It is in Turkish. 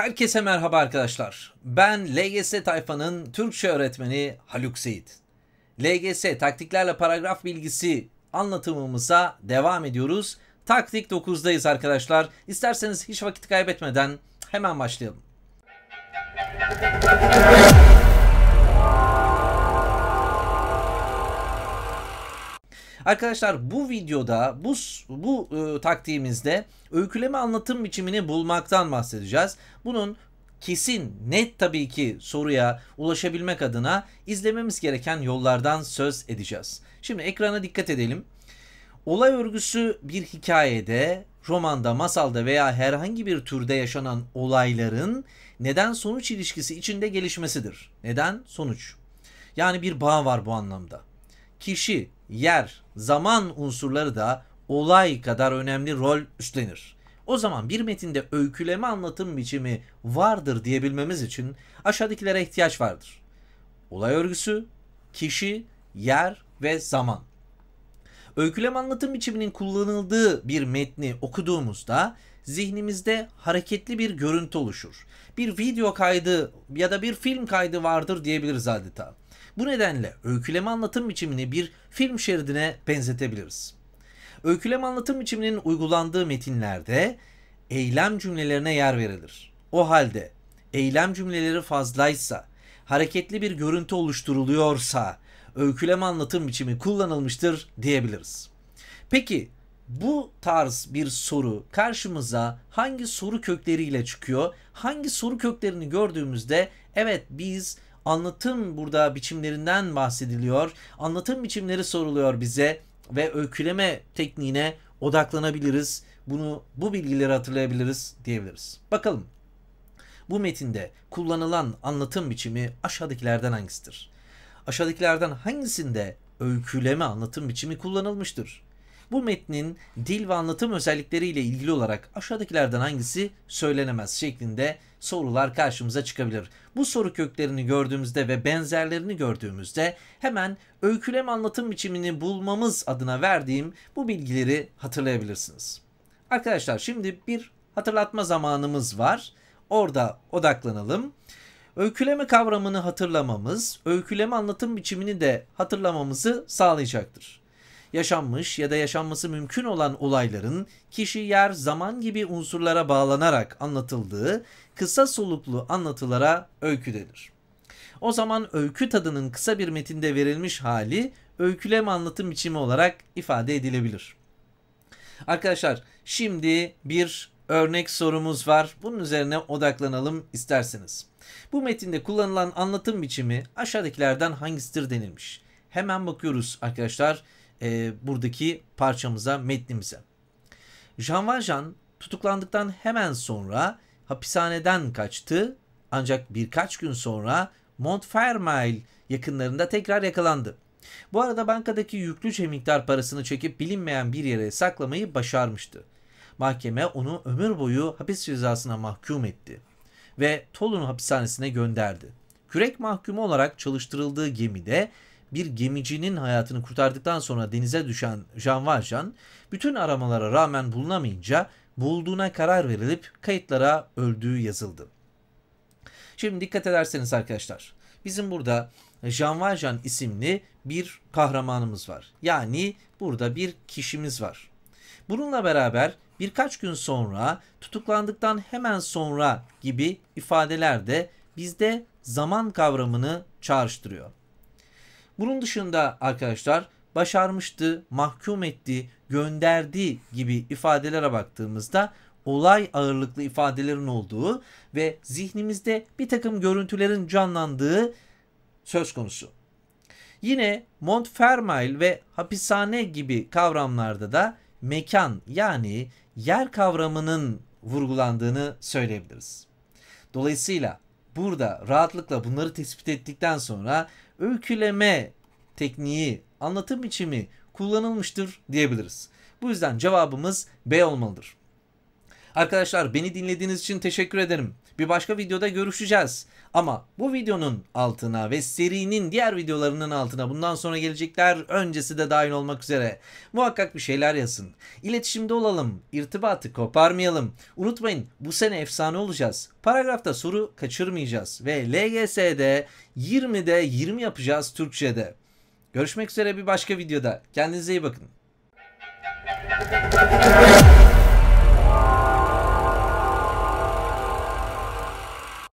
Herkese merhaba arkadaşlar. Ben LGS tayfanın Türkçe öğretmeni Haluk Seyit. LGS taktiklerle paragraf bilgisi anlatımımıza devam ediyoruz. Taktik 9'dayız arkadaşlar. İsterseniz hiç vakit kaybetmeden hemen başlayalım. Arkadaşlar bu videoda bu, bu e, taktiğimizde öyküleme anlatım biçimini bulmaktan bahsedeceğiz. Bunun kesin, net tabii ki soruya ulaşabilmek adına izlememiz gereken yollardan söz edeceğiz. Şimdi ekrana dikkat edelim. Olay örgüsü bir hikayede, romanda, masalda veya herhangi bir türde yaşanan olayların neden sonuç ilişkisi içinde gelişmesidir. Neden sonuç? Yani bir bağ var bu anlamda. Kişi yer, zaman unsurları da olay kadar önemli rol üstlenir. O zaman bir metinde öyküleme anlatım biçimi vardır diyebilmemiz için aşağıdakilere ihtiyaç vardır. Olay örgüsü, kişi, yer ve zaman. Öykülem anlatım biçiminin kullanıldığı bir metni okuduğumuzda zihnimizde hareketli bir görüntü oluşur. Bir video kaydı ya da bir film kaydı vardır diyebiliriz adeta. Bu nedenle öyküleme anlatım biçimini bir film şeridine benzetebiliriz. Öyküleme anlatım biçiminin uygulandığı metinlerde eylem cümlelerine yer verilir. O halde eylem cümleleri fazlaysa, hareketli bir görüntü oluşturuluyorsa öyküleme anlatım biçimi kullanılmıştır diyebiliriz. Peki bu tarz bir soru karşımıza hangi soru kökleriyle çıkıyor? Hangi soru köklerini gördüğümüzde evet biz anlatım burada biçimlerinden bahsediliyor. Anlatım biçimleri soruluyor bize ve öyküleme tekniğine odaklanabiliriz. Bunu bu bilgileri hatırlayabiliriz diyebiliriz. Bakalım bu metinde kullanılan anlatım biçimi aşağıdakilerden hangisidir? aşağıdakilerden hangisinde öyküleme anlatım biçimi kullanılmıştır? Bu metnin dil ve anlatım özellikleriyle ilgili olarak aşağıdakilerden hangisi söylenemez şeklinde sorular karşımıza çıkabilir. Bu soru köklerini gördüğümüzde ve benzerlerini gördüğümüzde hemen öyküleme anlatım biçimini bulmamız adına verdiğim bu bilgileri hatırlayabilirsiniz. Arkadaşlar şimdi bir hatırlatma zamanımız var. Orada odaklanalım öyküleme kavramını hatırlamamız, öyküleme anlatım biçimini de hatırlamamızı sağlayacaktır. Yaşanmış ya da yaşanması mümkün olan olayların kişi, yer, zaman gibi unsurlara bağlanarak anlatıldığı kısa soluklu anlatılara öykü denir. O zaman öykü tadının kısa bir metinde verilmiş hali öyküleme anlatım biçimi olarak ifade edilebilir. Arkadaşlar şimdi bir örnek sorumuz var. Bunun üzerine odaklanalım isterseniz. Bu metinde kullanılan anlatım biçimi aşağıdakilerden hangisidir denilmiş. Hemen bakıyoruz arkadaşlar e, buradaki parçamıza, metnimize. Jean Valjean tutuklandıktan hemen sonra hapishaneden kaçtı ancak birkaç gün sonra Montfermeil yakınlarında tekrar yakalandı. Bu arada bankadaki yüklüce miktar parasını çekip bilinmeyen bir yere saklamayı başarmıştı. Mahkeme onu ömür boyu hapis cezasına mahkum etti ve Tolun hapishanesine gönderdi. Kürek mahkumu olarak çalıştırıldığı gemide bir gemicinin hayatını kurtardıktan sonra denize düşen Jean Valjean bütün aramalara rağmen bulunamayınca bulduğuna karar verilip kayıtlara öldüğü yazıldı. Şimdi dikkat ederseniz arkadaşlar bizim burada Jean Valjean isimli bir kahramanımız var. Yani burada bir kişimiz var. Bununla beraber birkaç gün sonra, tutuklandıktan hemen sonra gibi ifadeler de bizde zaman kavramını çağrıştırıyor. Bunun dışında arkadaşlar başarmıştı, mahkum etti, gönderdi gibi ifadelere baktığımızda olay ağırlıklı ifadelerin olduğu ve zihnimizde bir takım görüntülerin canlandığı söz konusu. Yine Montfermeil ve hapishane gibi kavramlarda da mekan yani yer kavramının vurgulandığını söyleyebiliriz. Dolayısıyla burada rahatlıkla bunları tespit ettikten sonra öyküleme tekniği, anlatım biçimi kullanılmıştır diyebiliriz. Bu yüzden cevabımız B olmalıdır. Arkadaşlar beni dinlediğiniz için teşekkür ederim. Bir başka videoda görüşeceğiz. Ama bu videonun altına ve serinin diğer videolarının altına bundan sonra gelecekler öncesi de dahil olmak üzere muhakkak bir şeyler yazın. İletişimde olalım, irtibatı koparmayalım. Unutmayın bu sene efsane olacağız. Paragrafta soru kaçırmayacağız ve LGS'de 20'de 20 yapacağız Türkçe'de. Görüşmek üzere bir başka videoda. Kendinize iyi bakın.